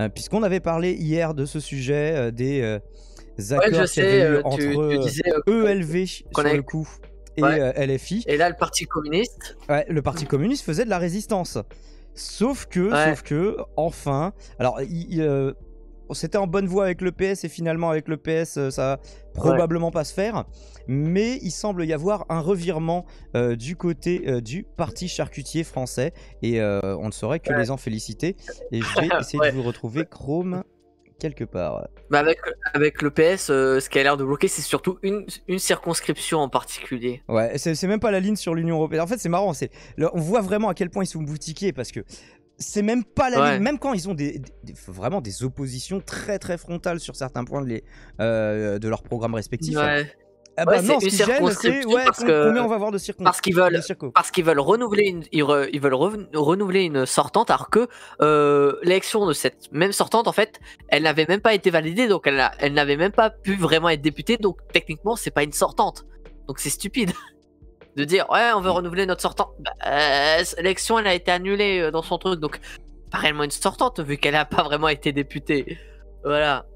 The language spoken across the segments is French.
Euh, puisqu'on avait parlé hier de ce sujet euh, des euh, accords qui avaient eu entre ELV e sur le coup et LFI. Et là, le Parti communiste. Ouais, le Parti communiste faisait de la résistance. Sauf que, sauf que, enfin, alors, il, c'était en bonne voie avec le PS et finalement avec le PS euh, ça va probablement pas se faire. Mais il semble y avoir un revirement euh, du côté euh, du parti charcutier français et on ne saurait que les en féliciter. Et je vais essayer de vous retrouver Chrome quelque part. Bah, avec, avec le PS, ce qui a l'air de bloquer, c'est surtout une, une, circonscription en particulier. Ouais, c'est même pas la ligne sur l'Union Européenne. En fait, c'est marrant, on voit vraiment à quel point ils sont boutiqués parce que c'est même pas la même, même quand ils ont vraiment des oppositions très très frontales sur certains points de, euh, de leur programme respectif. bah c'est parce que, on va voir de Parce qu'ils veulent, parce qu'ils veulent renouveler une, ils, veulent renouveler une sortante, alors que euh, l'élection de cette même sortante, en fait, elle n'avait même pas été validée, donc elle, elle n'avait même pas pu vraiment être députée, donc techniquement, c'est pas une sortante, donc c'est stupide de dire ouais on veut mm. renouveler notre sortante. Bah, euh, L'élection elle a été annulée euh, dans son truc donc pas réellement une sortante vu qu'elle a pas vraiment été députée. Voilà.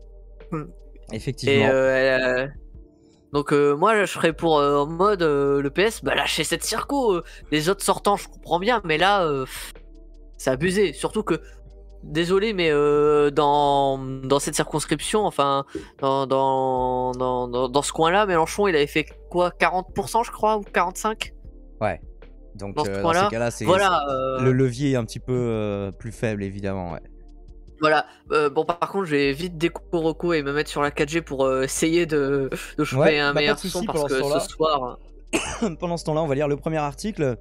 Mm. Effectivement. Euh, donc moi je serais pour en mode le PS bah lâcher cette circo. les autres sortants je comprends bien mais là c'est abusé surtout que désolé, mais euh, dans, cette circonscription, enfin, dans, dans, dans, ce coin-là, Mélenchon, il avait fait quoi 40%, je crois, ou 45% Ouais. Donc, dans, ce euh, cas-là, c'est, le euh. levier est un petit peu plus faible, évidemment. Ouais. Voilà. bon, par contre, je vais vite découper Rocco et me mettre sur la 4G pour essayer de, de choper un bah, meilleur son parce que ce soir. Hein. pendant ce temps-là, on va lire le premier article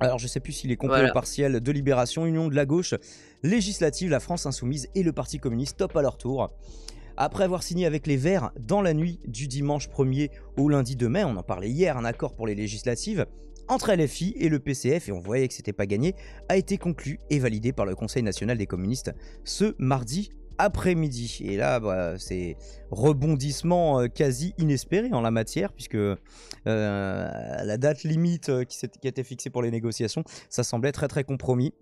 alors je ne sais plus s'il est complet voilà. partiel, de Libération, Union de la gauche, législative, la France insoumise et le Parti communiste top à leur tour. Après avoir signé avec les Verts dans la nuit du dimanche 1er au lundi 2 mai, on en parlait hier, un accord pour les législatives, entre LFI et le PCF, et on voyait que c'était pas gagné, a été conclu et validé par le Conseil national des communistes ce mardi après-midi. Et là, bah, c'est rebondissement euh, quasi inespéré en la matière, puisque euh, la date limite euh, qui, était fixée pour les négociations, ça semblait très très compromis.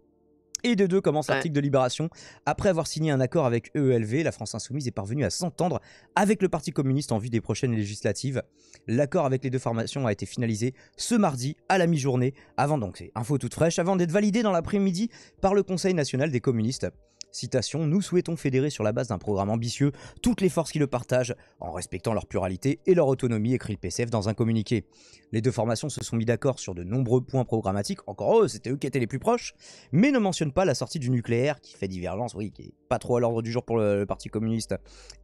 Et de deux commence l'article de Libération. Après avoir signé un accord avec EELV, la France Insoumise est parvenue à s'entendre avec le Parti communiste en vue des prochaines législatives. L'accord avec les deux formations a été finalisé ce mardi à la mi-journée, avant donc, c'est info toute fraîche, avant d'être validé dans l'après-midi par le Conseil national des communistes. Citation, nous souhaitons fédérer sur la base d'un programme ambitieux toutes les forces qui le partagent, en respectant leur pluralité et leur autonomie, écrit le PCF dans un communiqué. Les deux formations se sont mis d'accord sur de nombreux points programmatiques, encore eux, c'était eux qui étaient les plus proches, mais ne mentionnent pas la sortie du nucléaire, qui fait divergence, oui, qui est pas trop à l'ordre du jour pour le, Parti communiste,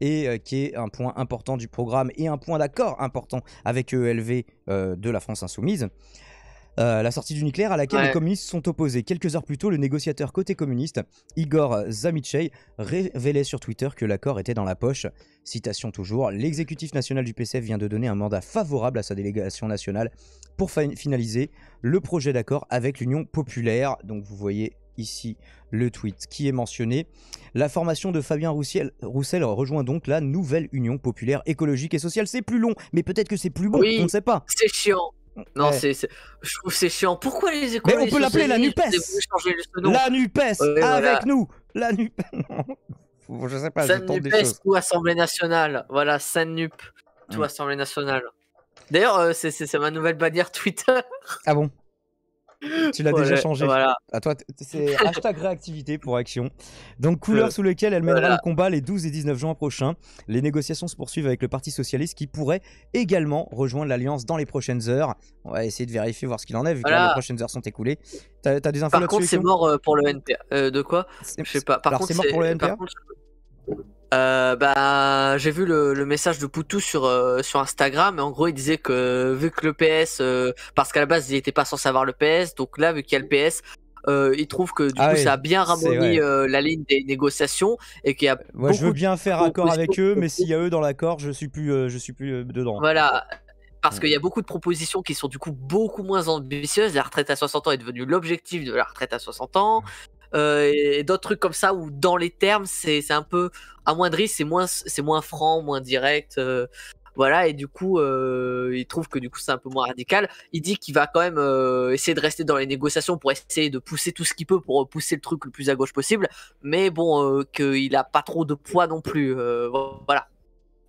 et euh, qui est un point important du programme et un point d'accord important avec ELV euh, euh, de la France insoumise. Euh, la sortie du nucléaire à laquelle les communistes sont opposés. Quelques heures plus tôt, le négociateur côté communiste, Igor Zamichei, révélait sur Twitter que l'accord était dans la poche. Citation toujours, l'exécutif national du PCF vient de donner un mandat favorable à sa délégation nationale pour finaliser le projet d'accord avec l'Union populaire. Donc vous voyez ici le tweet qui est mentionné. La formation de Fabien Roussel, rejoint donc la nouvelle Union populaire écologique et sociale. C'est plus long, mais peut-être que c'est plus bon, on ne sait pas. C'est chiant. Non, eh. c'est, je trouve c'est chiant. Pourquoi les écolos Mais on peut l'appeler la Nupes. La Nupes avec nous. La Nupes. je sais pas. Sainte Nupes des ou Assemblée nationale. Voilà, Sainte Nup. Tout Assemblée nationale. D'ailleurs, euh, c'est, ma nouvelle bannière Twitter. Ah bon tu l'as déjà changé. À toi, c'est hashtag réactivité pour action. Donc, couleur euh, sous laquelle elle mènera le combat les 12 et 19 juin prochains. Les négociations se poursuivent avec le Parti Socialiste qui pourrait également rejoindre l'Alliance dans les prochaines heures. On va essayer de vérifier, voir ce qu'il en est, vu que les prochaines heures sont écoulées. T'as as des infos Par contre, c'est mort euh, pour le NPA. Euh, de quoi Je sais pas. Par contre, c'est mort pour le NPA euh, bah, j'ai vu le, message de Poutou euh, sur Instagram et en gros il disait que vu que le PS, euh, parce qu'à la base ils n'étaient pas censés avoir le PS, donc là vu qu'il y a le PS, il trouve que du ah coup ça a bien ramolli la ligne des négociations et qu'il y a. Moi je veux bien faire accord avec eux, mais s'il y a eux dans l'accord, je suis plus je suis plus dedans. Voilà, parce qu'il y a beaucoup de propositions qui sont du coup beaucoup moins ambitieuses. La retraite à 60 ans est devenue l'objectif de la retraite à 60 ans. Euh, et, d'autres trucs comme ça où dans les termes c'est un peu amoindri, c'est moins c'est moins franc, moins direct euh, voilà et du coup euh, il trouve que du coup c'est un peu moins radical il dit qu'il va quand même essayer de rester dans les négociations pour essayer de pousser tout ce qu'il peut pour pousser le truc le plus à gauche possible mais bon qu'il a pas trop de poids non plus voilà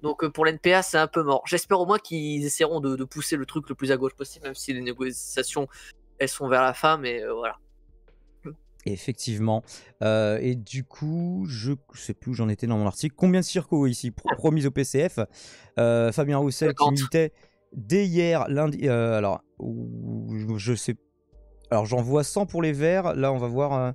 donc pour l'NPA c'est un peu mort j'espère au moins qu'ils essaieront de, de, pousser le truc le plus à gauche possible même si les négociations elles sont vers la fin mais voilà Effectivement. Euh, et du coup, je ne sais plus où j'en étais dans mon article. Combien de circo ici promis au PCF euh, Fabien Roussel qui militait dès hier lundi. Euh, alors, je sais. Alors, j'en vois 100 pour les verts. Là, on va voir.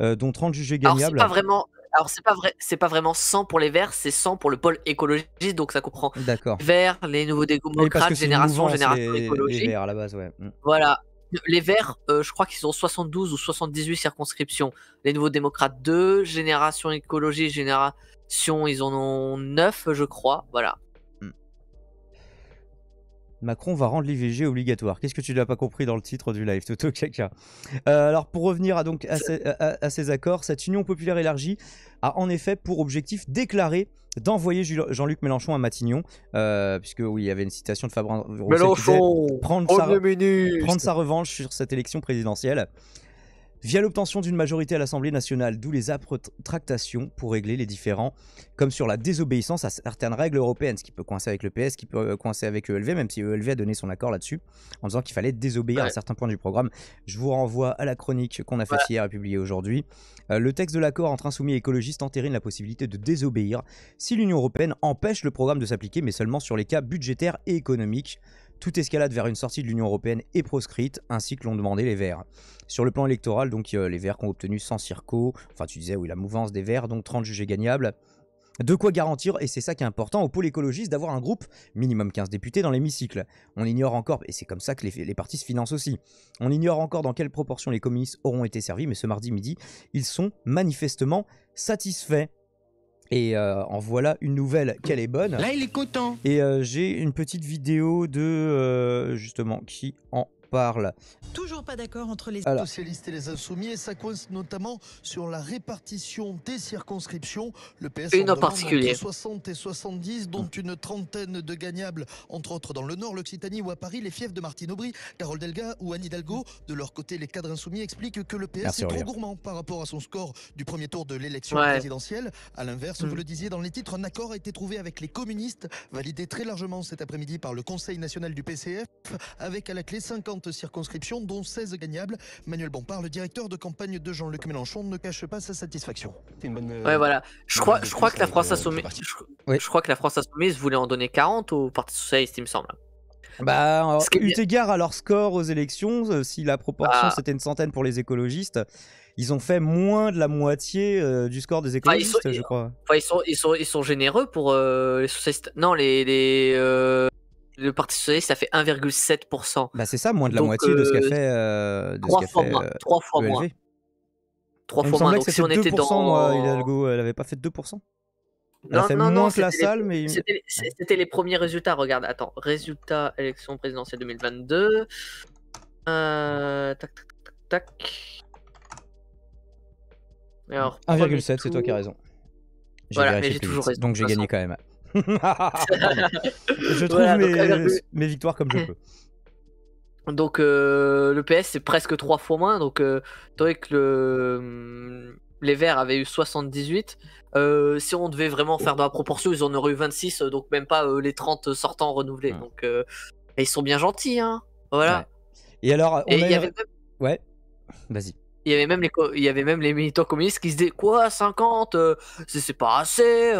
dont 30 jugés gagnables. Alors, c'est pas vraiment. Alors c'est pas vrai, c'est pas vraiment 100 pour les Verts, c'est 100 pour le pôle écologiste, donc ça comprend. Verts, les nouveaux démocrates, génération, hein, génération écologie. à la base, ouais. Mm. Voilà, les Verts, euh, je crois qu'ils ont 72 ou 78 circonscriptions. Les Nouveaux Démocrates 2, Génération Écologie, Génération, ils en ont 9, je crois. Voilà. Macron va rendre l'IVG obligatoire. Qu'est-ce que tu n'as pas compris dans le titre du live, Toto Kaka euh, Alors, pour revenir à, donc, à ces, accords, cette union populaire élargie a en effet pour objectif déclaré d'envoyer Jean-Luc Mélenchon à Matignon, euh, puisque oui, il y avait une citation de Fabien Roussel Mélenchon, prendre sa revanche sur cette élection présidentielle via l'obtention d'une majorité à l'Assemblée nationale, d'où les âpres tractations pour régler les différends, comme sur la désobéissance à certaines règles européennes, ce qui peut coincer avec le PS, qui peut coincer avec ELV, même si ELV a donné son accord là-dessus, en disant qu'il fallait désobéir à certains points du programme. Je vous renvoie à la chronique qu'on a faite hier et publiée aujourd'hui. Euh, le texte de l'accord entre insoumis et écologistes entérine la possibilité de désobéir si l'Union européenne empêche le programme de s'appliquer, mais seulement sur les cas budgétaires et économiques. Toute escalade vers une sortie de l'Union Européenne est proscrite, ainsi que l'ont demandé les Verts. Sur le plan électoral, donc euh, les Verts ont obtenu 100 circos, enfin tu disais oui la mouvance des Verts, donc 30 jugés gagnables. De quoi garantir, et c'est ça qui est important, au pôle écologiste d'avoir un groupe, minimum 15 députés, dans l'hémicycle. On ignore encore, et c'est comme ça que les, les, partis se financent aussi, on ignore encore dans quelle proportion les communistes auront été servis, mais ce mardi midi, ils sont manifestement satisfaits. Et euh, en voilà une nouvelle, qu'elle est bonne. Là, il est content. Et euh, j'ai une petite vidéo de euh, justement qui en parle. Toujours pas d'accord entre les socialistes et les insoumis et ça coince notamment sur la répartition des circonscriptions. Le PS une en, particulier. 60 et 70, dont mm. une trentaine de gagnables, entre autres dans le Nord, l'Occitanie ou à Paris, les fiefs de Martine Aubry, Carole Delga ou Anne Hidalgo. De leur côté, les cadres insoumis expliquent que le PS est trop gourmand par rapport à son score du premier tour de l'élection présidentielle. À l'inverse, vous mm. le disiez dans les titres, un accord a été trouvé avec les communistes, validé très largement cet après-midi par le Conseil national du PCF, avec à la clé 50 circonscription circonscriptions, dont 16 gagnables. Manuel Bompard, le directeur de campagne de Jean-Luc Mélenchon, ne cache pas sa satisfaction. Euh, ouais, voilà. Je crois, euh, je crois que la France Insoumise, je, crois que la France Insoumise voulait en donner 40 au Parti Socialiste, il me semble. Bah, eu égard à leur score aux élections, euh, si la proportion bah. c'était une centaine pour les écologistes, ils ont fait moins de la moitié du score des écologistes, je crois. Enfin, ils, sont, ils, sont, ils sont généreux pour les socialistes. Non, les, les, le Parti Socialiste fait 1,7%. Bah c'est ça, moins de la moitié de ce qu'a euh, fait. 3 euh, trois fois, moins, trois fois euh, moins. E trois fois moins. Donc si on était dans. Moi, Hidalgo, elle avait pas fait 2%. Bah, non, non, non, que la salle, mais. C'était les premiers résultats. Regarde, attends. Résultat élection présidentielle 2022. Euh, tac, tac, tac, tac. 1,7, c'est toi qui as raison. Voilà, mais j'ai toujours raison. Donc j'ai gagné quand même. je trouve euh, mes, mes, victoires comme je peux. Donc euh, le PS c'est presque 3 fois moins. Donc euh, que le, hum, les Verts avaient eu 78, euh, si on devait vraiment faire de la proportion, ils en auraient eu 26, donc même pas les 30 sortants renouvelés. Donc ils sont bien gentils, hein. Voilà. Et alors, ouais, vas-y. Il y, avait même les il y avait même les militants communistes qui se disaient quoi 50 c'est pas assez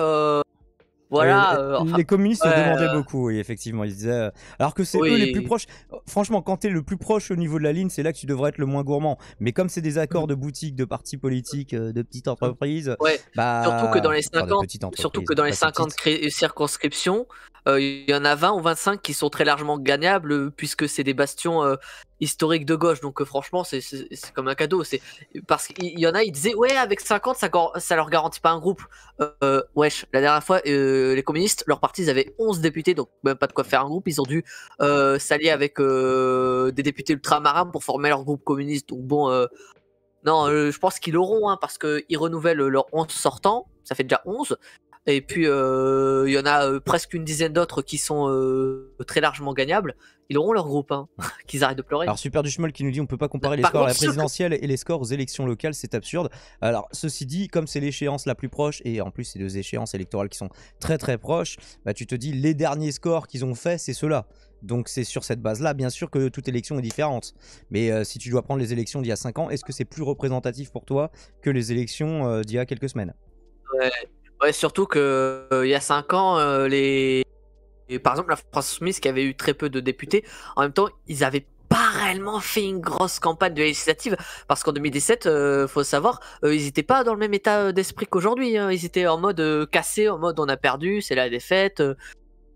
euh, voilà. Euh, les communistes se demandaient euh. beaucoup, oui, effectivement. Ils disaient. Alors que c'est eux les plus proches. Franchement, quand tu es le plus proche au niveau de la ligne, c'est là que tu devrais être le moins gourmand. Mais comme c'est des mmh. accords de boutiques, de partis politiques, de petites mmh. entreprises. que dans les surtout que dans les 50 circonscriptions, il y en a 20 ou 25 qui sont très largement gagnables puisque c'est des bastions historique de gauche. Donc, euh, franchement, c'est comme un cadeau. C'est Parce qu'il y en a, ils disaient Ouais, avec 50, ça, ça leur garantit pas un groupe. Euh, wesh, la dernière fois, euh, les communistes, leur parti, ils avaient 11 députés, donc même pas de quoi faire un groupe. Ils ont dû s'allier avec des députés ultramarins pour former leur groupe communiste. Donc, bon. non, je pense qu'ils l'auront, hein, parce qu'ils renouvellent leur 11 sortant, ça fait déjà 11, et puis, euh, il y en a euh, presque une dizaine d'autres qui sont euh, très largement gagnables. Ils auront leur groupe, hein, qu'ils arrêtent de pleurer. Alors, Super Duchemol qui nous dit on peut pas comparer les scores à la présidentielle et les scores aux élections locales, c'est absurde. Alors, ceci dit, comme c'est l'échéance la plus proche, et en plus, c'est deux échéances électorales qui sont très très proches, bah, tu te dis les derniers scores qu'ils ont faits, c'est ceux-là. Donc c'est sur cette base-là, bien sûr que toute élection est différente. Mais si tu dois prendre les élections d'il y a 5 ans, est-ce que c'est plus représentatif pour toi que les élections d'il y a quelques semaines ouais surtout qu'il euh, y a 5 ans, euh, les... par exemple, la France-Smith qui avait eu très peu de députés, en même temps, ils avaient pas réellement fait une grosse campagne de législative parce qu'en 2017, euh, faut savoir, ils n'étaient pas dans le même état d'esprit qu'aujourd'hui. Hein. Ils étaient en mode cassé, en mode on a perdu, c'est la défaite.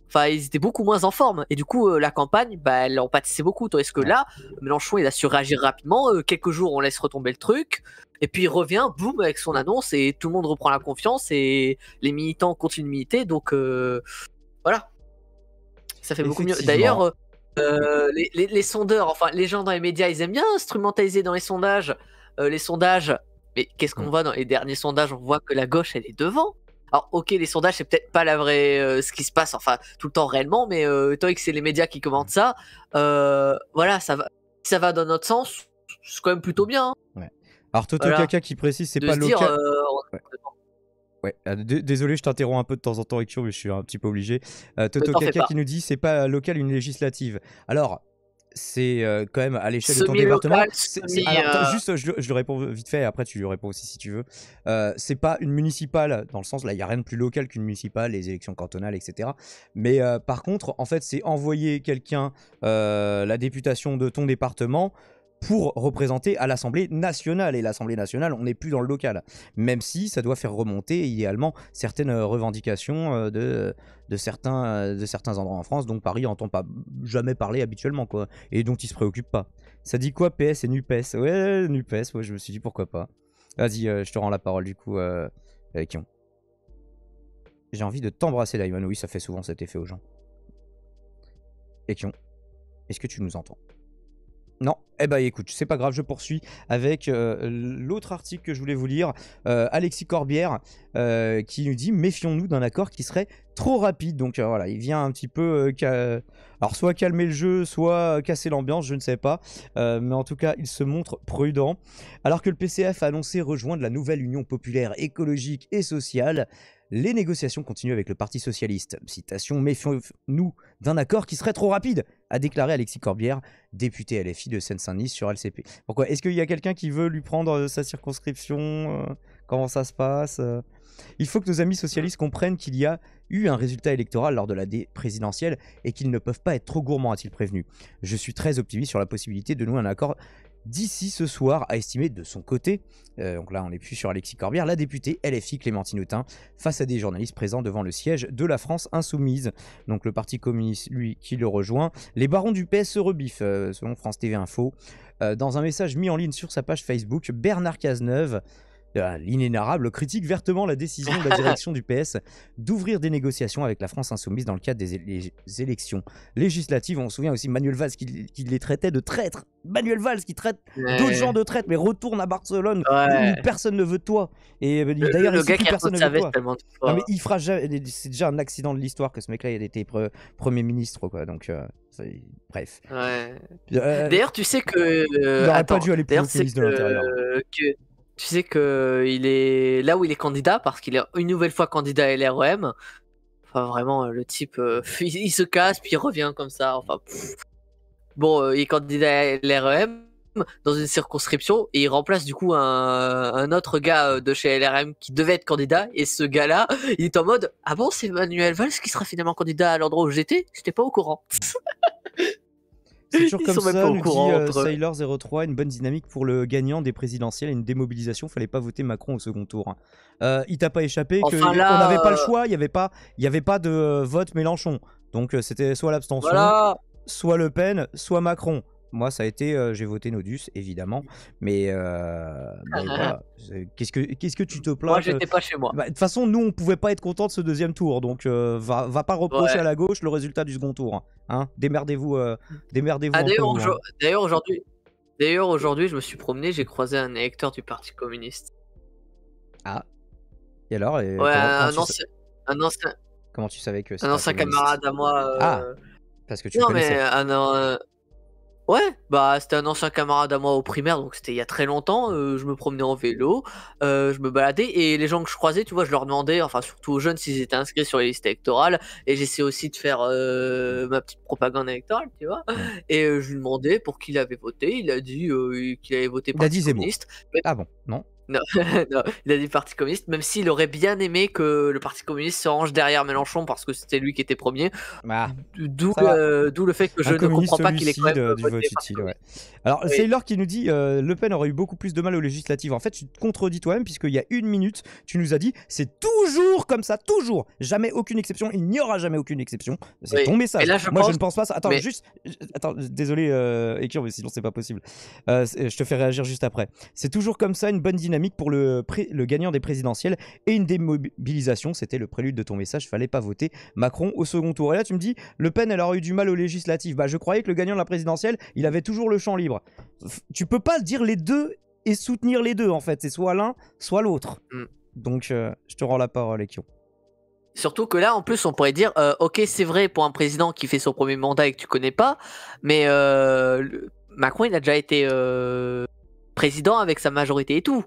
Enfin, ils étaient beaucoup moins en forme. Et du coup, la campagne, bah, elle en pâtissait beaucoup. Est-ce que là, Mélenchon, il a su réagir rapidement. quelques jours, on laisse retomber le truc. Et puis il revient, boum, avec son annonce et tout le monde reprend la confiance et les militants continuent de militer. Donc euh, voilà, ça fait beaucoup mieux. D'ailleurs, euh, euh, les, sondeurs, enfin les gens dans les médias, ils aiment bien instrumentaliser dans les sondages. les sondages, mais qu'est-ce qu'on mm. voit dans les derniers sondages On voit que la gauche, elle est devant. Alors ok, les sondages, c'est peut-être pas la vraie, ce qui se passe, enfin tout le temps réellement, mais tant que c'est les médias qui commentent mm. ça, voilà, ça va, ça va dans notre sens, c'est quand même plutôt bien. Hein. Alors Toto Kaka qui précise, c'est pas local. Euh, ouais. Ah, désolé, je t'interromps un peu de temps en temps, lecture mais je suis un petit peu obligé. Euh, Toto Kaka qui nous dit c'est pas local une législative. Alors, c'est euh, quand même à l'échelle de ton département. juste, je, je, réponds vite fait, et après tu lui réponds aussi si tu veux. c'est pas une municipale, dans le sens là, il n'y a rien de plus local qu'une municipale, les élections cantonales, etc. Mais par contre, en fait, c'est envoyer quelqu'un, la députation de ton département, pour représenter à l'Assemblée nationale. Et l'Assemblée nationale, on n'est plus dans le local, même si ça doit faire remonter idéalement certaines euh, revendications euh, euh, de, certains, endroits en France dont Paris n'entend pas jamais parler habituellement, quoi, et dont il se préoccupe pas. Ça dit quoi PS et NUPES Ouais, NUPES, Moi, je me suis dit pourquoi pas. Vas-y, je te rends la parole du coup, euh, Kion. J'ai envie de t'embrasser, Daimon. Oui, ça fait souvent cet effet aux gens. Et Kion, est-ce que tu nous entends non, eh ben écoute, c'est pas grave, je poursuis avec euh, l'autre article que je voulais vous lire, euh, Alexis Corbière, euh, qui nous dit méfions-nous d'un accord qui serait trop rapide. Donc voilà, il vient un petit peu, alors soit calmer le jeu, soit casser l'ambiance, je ne sais pas, mais en tout cas, il se montre prudent. Alors que le PCF a annoncé rejoindre la nouvelle Union populaire écologique et sociale, les négociations continuent avec le Parti Socialiste. Citation, méfions-nous d'un accord qui serait trop rapide, a déclaré Alexis Corbière, député LFI de Seine-Saint-Denis sur LCP. Pourquoi Est-ce qu'il y a quelqu'un qui veut lui prendre euh, sa circonscription euh? Comment ça se passe euh? Il faut que nos amis socialistes comprennent qu'il y a eu un résultat électoral lors de la présidentielle et qu'ils ne peuvent pas être trop gourmands, a-t-il prévenu. Je suis très optimiste sur la possibilité de nouer un accord d'ici ce soir, a estimé de son côté, euh, donc là on est plus sur Alexis Corbière, la députée LFI Clémentine Autain face à des journalistes présents devant le siège de la France Insoumise. Donc le Parti communiste, lui, qui le rejoint. Les barons du PS se rebiffent, euh, selon France TV Info. Euh, dans un message mis en ligne sur sa page Facebook, Bernard Cazeneuve euh, l'inénarrable critique vertement la décision de la direction du PS d'ouvrir des négociations avec la France insoumise dans le cadre des élections législatives. On se souvient aussi Manuel Valls qui, les traitait de traîtres. Manuel Valls qui traite d'autres gens de traîtres, mais retourne à Barcelone où personne ne veut toi. Et euh, d'ailleurs, le, le qui personne ne veut Tellement mais il C'est déjà un accident de l'histoire que ce mec-là ait été premier ministre, quoi. Donc. Euh, bref. D'ailleurs, tu sais que. Il n'aurait pas dû aller plus au ministre de l'Intérieur. Que... Tu sais que il est là où il est candidat, parce qu'il est une nouvelle fois candidat à LREM. Enfin, vraiment, le type, euh, il, se casse, puis il revient comme ça. Enfin, bon, euh, il est candidat à LREM dans une circonscription et il remplace du coup un, autre gars euh, de chez LRM qui devait être candidat et ce gars-là, il est en mode ah bon c'est Manuel Valls qui sera finalement candidat à l'endroit où j'étais, j'étais pas au courant. toujours comme ça, dit euh, Sailor03, une bonne dynamique pour le gagnant des présidentielles, et une démobilisation, fallait pas voter Macron au second tour. Hein. Euh, il t'a pas échappé que on n'avait pas le euh, choix, il n'y avait, pas- y avait pas de vote Mélenchon. Donc c'était soit l'abstention, soit Le Pen, soit Macron. Moi, ça a été, j'ai voté Nodus, évidemment. Mais, Qu'est-ce que, quest que tu te plains Moi, j'étais pas chez moi. Bah, de toute façon, nous, on pouvait pas être content de ce deuxième tour. Donc, va, pas reprocher à la gauche le résultat du second tour. Hein démerdez-vous. démerdez-vous ah, d'ailleurs, aujourd'hui, d'ailleurs, aujourd'hui, je me suis promené, j'ai croisé un électeur du Parti communiste. Ah. Et alors Ouais, un ancien, Comment tu savais que Un ancien camarade à moi. Ah. Parce que tu non, mais euh, un, Ouais, bah c'était un ancien camarade à moi au primaire, donc c'était il y a très longtemps. Euh, je me promenais en vélo, euh, je me baladais et les gens que je croisais, tu vois, je leur demandais, enfin surtout aux jeunes, s'ils étaient inscrits sur les listes électorales. Et j'essayais aussi de faire euh, ma petite propagande électorale, tu vois. Et je lui demandais pour qui il avait voté. Il a dit qu'il avait voté pour le ministre Ah bon, non Non, il a dit Parti communiste, même s'il aurait bien aimé que le Parti communiste se range derrière Mélenchon parce que c'était lui qui était premier. Bah, d'où, le fait que je ne comprends pas qu'il est quand même euh, du vote utile. Alors, c'est Laure qui nous dit euh, Le Pen aurait eu beaucoup plus de mal aux législatives. En fait, tu te contredis toi-même, puisqu'il y a une minute, tu nous as dit C'est toujours comme ça, toujours, jamais aucune exception, il n'y aura jamais aucune exception. C'est ton message. Moi, je ne pense pas ça. Attends, juste, euh, attends, désolé, euh, mais sinon, c'est pas possible. je te fais réagir juste après. C'est toujours comme ça, une bonne dynamique pour le, le gagnant des présidentielles et une démobilisation. C'était le prélude de ton message, fallait pas voter Macron au second tour. Et là, tu me dis, Le Pen, elle aurait eu du mal aux législatives. Bah, je croyais que le gagnant de la présidentielle, il avait toujours le champ libre. Tu peux pas dire les deux et soutenir les deux, en fait. C'est soit l'un, soit l'autre. Mm. Donc, euh, je te rends la parole, Ekyo. Surtout que là, en plus, on pourrait dire, euh, ok, c'est vrai pour un président qui fait son premier mandat et que tu connais pas, mais euh, Macron, il a déjà été président avec sa majorité et tout.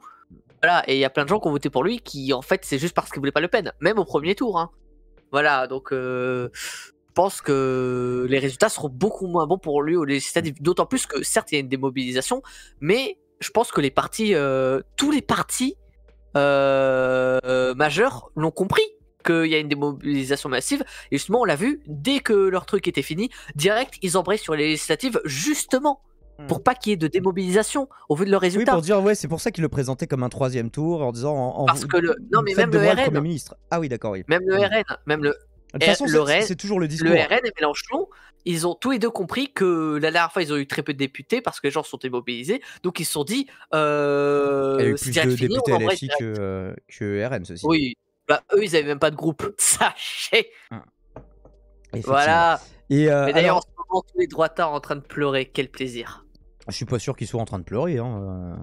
Voilà, et il y a plein de gens qui ont voté pour lui qui, en fait, c'est juste parce qu'ils voulaient pas Le peine, même au premier tour. Hein. Voilà, donc euh, je pense que les résultats seront beaucoup moins bons pour lui aux législatives, D'autant plus que, certes, il y a une démobilisation, mais je pense que les partis, euh, tous les partis euh, majeurs l'ont compris qu'il y a une démobilisation massive. Et justement, on l'a vu, dès que leur truc était fini, direct, ils embrayent sur les législatives, justement Hmm. pour pas qu'il y ait de démobilisation au vu de leurs résultats Oui, pour dire, ouais, c'est pour ça qu'ils le présentaient comme un troisième tour en disant. En, Parce que le. Non, mais même le RN. Ah oui, d'accord, oui. Même le hmm. RN. Même le. De toute façon, c'est toujours le discours. Le RN et Mélenchon, ils ont tous les deux compris que la dernière fois, ils ont eu très peu de députés parce que les gens sont démobilisés. Donc, ils se sont dit. Il y a eu euh, plus de députés à LFI que, euh, RN, Oui, bah, eux, ils avaient même pas de groupe. Sachez hmm. Voilà. Et euh, Mais d'ailleurs, en ce moment, tous les droitards en train de pleurer. Quel plaisir. Je suis pas sûr qu'ils soient en train de pleurer. Hein. Euh.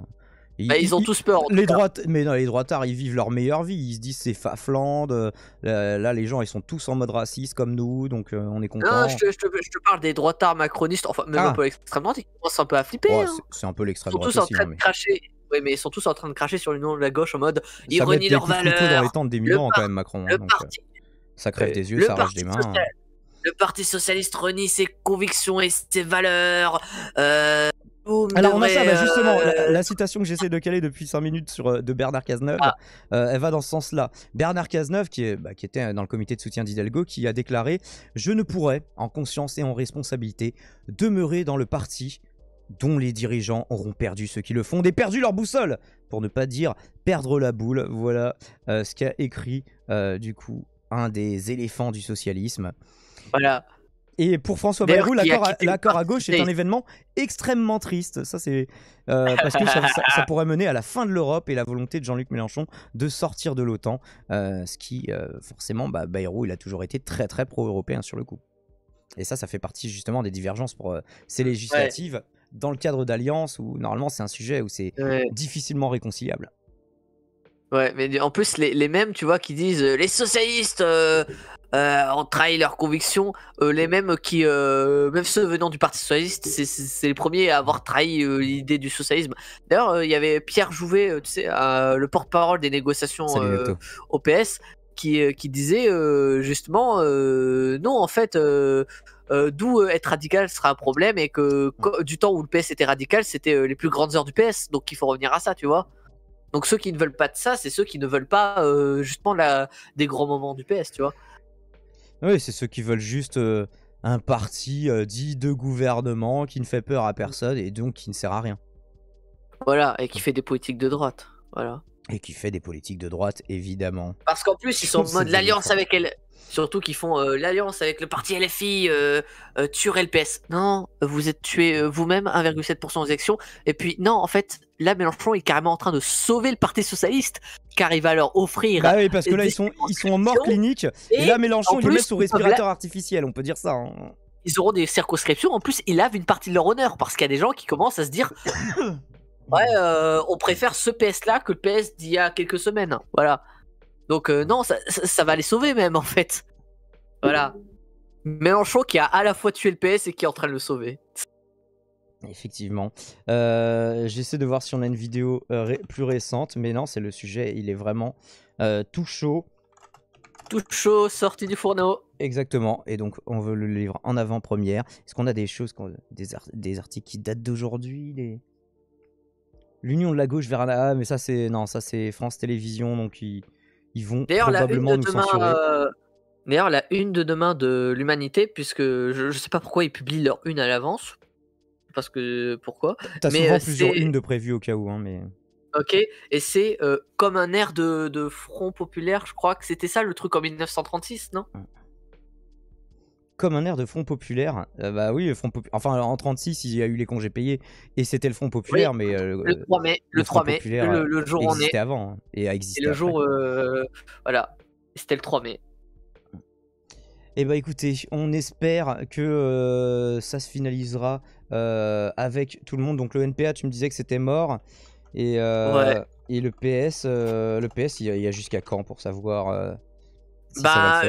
Bah, ils, ont tous peur. les droites, mais non, les droitards, ils vivent leur meilleure vie. Ils se disent c'est faflande euh, Là, les gens, ils sont tous en mode raciste comme nous, donc euh, on est content. Non, je te, parle des tard macronistes, enfin même ah. un peu l'extrême droite, ils commencent un peu à flipper. Hein. C'est un peu l'extrême droite. Ils sont tous en hein, train de cracher. Oui, mais ils sont tous en train de cracher sur le nom de la gauche en mode ils renient leurs valeurs. dans les tentes des quand même Macron. Hein, ça crève des yeux, ça arrache des mains. Le Parti socialiste renie ses convictions et ses valeurs. Euh, Oh, Alors bah, justement, euh, la, citation que j'essaie de caler depuis 5 minutes sur, euh, de Bernard Cazeneuve, ah. euh, elle va dans ce sens-là. Bernard Cazeneuve, qui, est, bah, qui était dans le comité de soutien d'Hidalgo, qui a déclaré « Je ne pourrais, en conscience et en responsabilité, demeurer dans le parti dont les dirigeants auront perdu ceux qui le font, et perdu leur boussole, pour ne pas dire perdre la boule. Voilà ce qu'a écrit, du coup, un des éléphants du socialisme. Voilà. Et pour François Bayrou, l'accord à, gauche est un événement extrêmement triste. Ça, c'est euh, parce que ça, pourrait mener à la fin de l'Europe et la volonté de Jean-Luc Mélenchon de sortir de l'OTAN. Euh, ce qui, euh, forcément, bah, Bayrou, il a toujours été très très pro-européen sur le coup. Et ça, ça fait partie justement des divergences pour ces législatives dans le cadre d'alliances où normalement c'est un sujet où c'est difficilement réconciliable. Ouais, mais en plus, les, mêmes, tu vois, qui disent les socialistes, euh, ont trahi leurs convictions. Euh, les mêmes qui, euh, même ceux venant du Parti Socialiste, c'est les premiers à avoir trahi l'idée du socialisme. D'ailleurs, il y avait Pierre Jouvet, tu le porte-parole des négociations au PS, qui, disait justement non, en fait. d'où être radical sera un problème et que du temps où le PS était radical, c'était les plus grandes heures du PS. Donc il faut revenir à ça, tu vois. Donc ceux qui ne veulent pas de ça, c'est ceux qui ne veulent pas justement la, des grands moments du PS, tu vois. Oui, c'est ceux qui veulent juste euh, un parti euh, dit de gouvernement qui ne fait peur à personne et donc qui ne sert à rien. Voilà, et qui fait des politiques de droite. Voilà. Et qui fait des politiques de droite, évidemment. Parce qu'en plus, ils sont en mode l'alliance avec elle. Surtout qu'ils font euh, l'alliance avec le parti LFI, euh, euh le PS. Non, vous êtes tué euh, vous-même, 1,7% aux élections. Et puis, non, en fait, là, Mélenchon est carrément en train de sauver le Parti Socialiste, car il va leur offrir. Ah oui, parce que là, ils sont, ils sont en mort clinique. Et, la là, Mélenchon, il le met sous respirateur artificiel, on peut dire ça. Hein. Ils auront des circonscriptions. En plus, ils lavent une partie de leur honneur, parce qu'il y a des gens qui commencent à se dire. ouais, on préfère ce PS là que le PS d'il y a quelques semaines. Hein. Voilà. Donc euh, non, ça, va les sauver même en fait. Voilà. Mélenchon qui a à la fois tué le PS et qui est en train de le sauver. Effectivement. Euh, j'essaie de voir si on a une vidéo euh, plus récente, mais non, c'est le sujet, il est vraiment tout chaud. Tout chaud, sorti du fourneau. Exactement, et donc on veut le livre en avant-première. Est-ce qu'on a des choses, des, des articles qui datent d'aujourd'hui L'union de la gauche vers la... Ah, mais ça c'est... Non, ça c'est France Télévisions, donc Il ils vont probablement euh, D'ailleurs, la une de demain de l'humanité, puisque je, ne sais pas pourquoi ils publient leur une à l'avance. Parce que pourquoi T'as souvent euh, plusieurs une de prévues au cas où, hein, mais. Ok, et c'est euh, comme un air de, front populaire, je crois que c'était ça le truc en 1936, non comme un air de Front Populaire. Euh, bah oui, le Front Populaire. Enfin, en 36, il y a eu les congés payés et c'était le Front Populaire, mais. Euh, le 3 mai, le, 3 mai, le, jour on est. avant hein, et a existé. le jour. Euh, voilà, c'était le 3 mai. Eh bah écoutez, on espère que ça se finalisera avec tout le monde. Donc le NPA, tu me disais que c'était mort. Et, et le PS, le PS, il y a, jusqu'à quand pour savoir bah,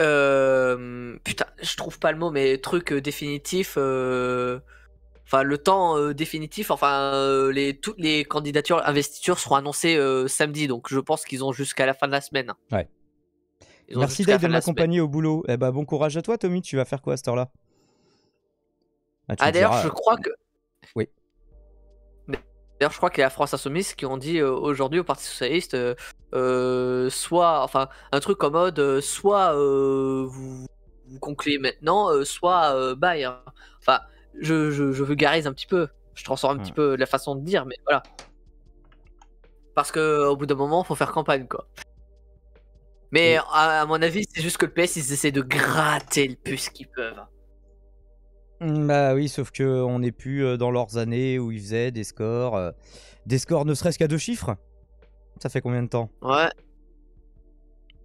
euh, putain, je trouve pas le mot, mais truc euh, définitif. Euh, enfin, le temps définitif. Enfin, les, toutes les candidatures investitures seront annoncées samedi, donc je pense qu'ils ont jusqu'à la fin de la semaine. Ouais. Merci Dave de m'accompagner au boulot. Eh ben, bon courage à toi, Tommy. Tu vas faire quoi à cette heure-là ah, ah d'ailleurs, je crois que D'ailleurs, je crois qu'il y a la France Insoumise qui ont dit euh, aujourd'hui au Parti Socialiste euh, euh, soit, enfin, un truc en mode soit vous, concluez maintenant, soit bye. Hein. Enfin, je, je, je, vulgarise un petit peu, je transforme un petit peu la façon de dire, mais voilà. Parce qu'au bout d'un moment, faut faire campagne, quoi. Mais mm. à, mon avis, c'est juste que le PS, ils essaient de gratter le plus qu'ils peuvent. Hein. Mmh, bah oui, sauf que on n'est plus dans leurs années où ils faisaient des scores, des scores ne serait-ce qu'à deux chiffres. Ça fait combien de temps Ouais,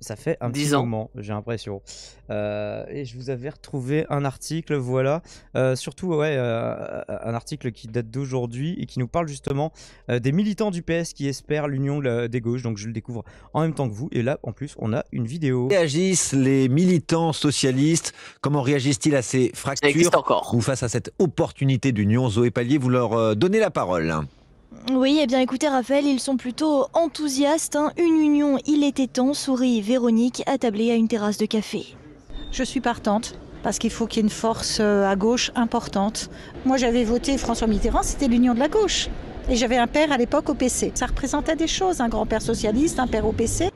ça fait un petit moment, j'ai l'impression. Euh, et je vous avais retrouvé un article, voilà. Euh, surtout, ouais, euh, un article qui date d'aujourd'hui et qui nous parle justement des militants du PS qui espèrent l'union des gauches. Donc je le découvre en même temps que vous. Et là, en plus, on a une vidéo. Réagissent les militants socialistes Comment réagissent-ils à ces fractures encore. ou face à cette opportunité d'union Zoé Pallier, vous leur donnez la parole. Oui, eh bien écoutez Raphaël, ils sont plutôt enthousiastes. Hein. Une union, il était temps, sourit Véronique, attablée à une terrasse de café. Je suis partante parce qu'il faut qu'il y ait une force euh, à gauche importante. Moi, j'avais voté François Mitterrand, c'était l'union de la gauche. Et j'avais un père à l'époque au PC. Ça représentait des choses, un grand-père socialiste, un père au PC.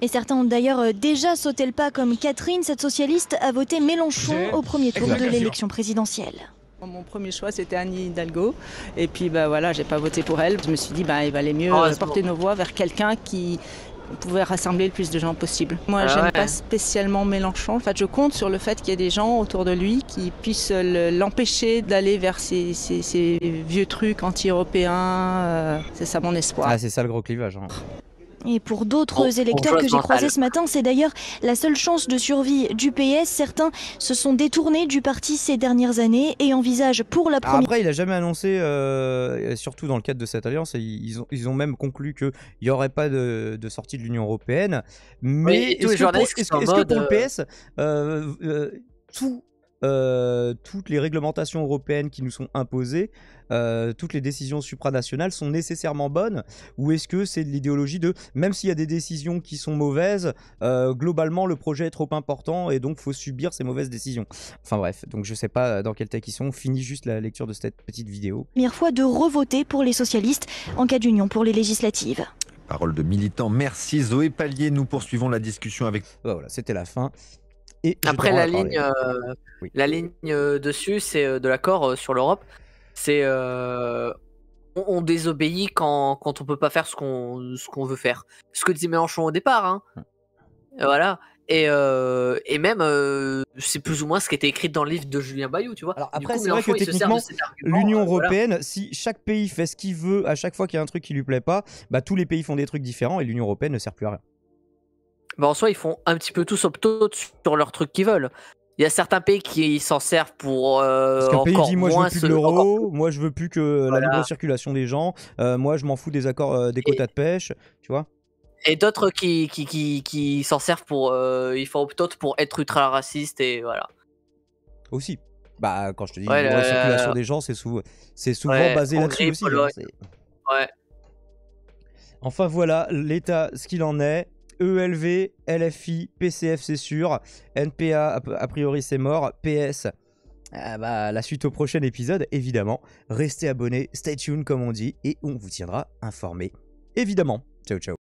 Et certains ont d'ailleurs euh, déjà sauté le pas, comme Catherine, cette socialiste a voté Mélenchon au premier tour de l'élection présidentielle. Mon premier choix, c'était Annie Hidalgo. Et puis, bah, voilà, j'ai pas voté pour elle. Je me suis dit, bah, il valait mieux ah porter nos voix vers quelqu'un qui pouvait rassembler le plus de gens possible. Moi, ah j'aime pas spécialement Mélenchon. En fait, je compte sur le fait qu'il y ait des gens autour de lui qui puissent l'empêcher d'aller vers ces, vieux trucs anti-européens. Euh, c'est ça mon espoir. Ah, c'est ça le gros clivage. Hein. Et pour d'autres électeurs que j'ai croisés ce matin, c'est d'ailleurs la seule chance de survie du PS. Certains se sont détournés du parti ces dernières années et envisagent pour la ah, première. Après, il a jamais annoncé, euh, surtout dans le cadre de cette alliance, ils ont, ils ont même conclu qu'il n'y aurait pas de, sortie de l'Union européenne. Mais est-ce que, est le euh, PS, euh, tout euh, toutes les réglementations européennes qui nous sont imposées, euh, toutes les décisions supranationales sont nécessairement bonnes Ou est-ce que c'est de l'idéologie de même s'il y a des décisions qui sont mauvaises, euh, globalement le projet est trop important et donc faut subir ces mauvaises décisions Enfin bref, donc je sais pas dans quel tech ils sont. On finit juste la lecture de cette petite vidéo. Première fois de revoter pour les socialistes en cas d'union pour les législatives. Parole de militant. Merci Zoé Pallier. Nous poursuivons la discussion avec. Bah voilà, c'était la fin. Après, euh, la ligne, la euh, ligne dessus, c'est euh, de l'accord sur l'Europe. C'est on, désobéit quand, quand on peut pas faire ce qu'on qu'on veut faire. Ce que disait Mélenchon au départ. Hein. Voilà. Et, et, même c'est plus ou moins ce qui était écrit dans le livre de Julien Bayou, tu vois. après, c'est vrai que techniquement, l'Union européenne, si chaque pays fait ce qu'il veut à chaque fois qu'il y a un truc qui lui plaît pas, bah tous les pays font des trucs différents et l'Union européenne ne sert plus à rien en soi, ils font un petit peu tous opt-out sur leur truc qu'ils veulent. Il y a certains pays qui s'en servent pour euh, Parce qu'un pays dit moi je veux plus l'euro, moi je veux plus que la libre circulation des gens, euh, moi je m'en fous des accords euh, des quotas de pêche, tu vois. Et d'autres qui, qui, qui, s'en servent pour ils font opt pour être ultra raciste et voilà. Aussi. Bah quand je te dis la circulation des gens, c'est souvent c'est souvent basé là-dessus aussi. Hein, ouais. Enfin voilà l'état ce qu'il en est. ELV, LFI, PCF c'est sûr, NPA a priori c'est mort, PS ah bah, la suite au prochain épisode évidemment. Restez abonnés, stay tuned comme on dit et on vous tiendra informé évidemment. Ciao ciao.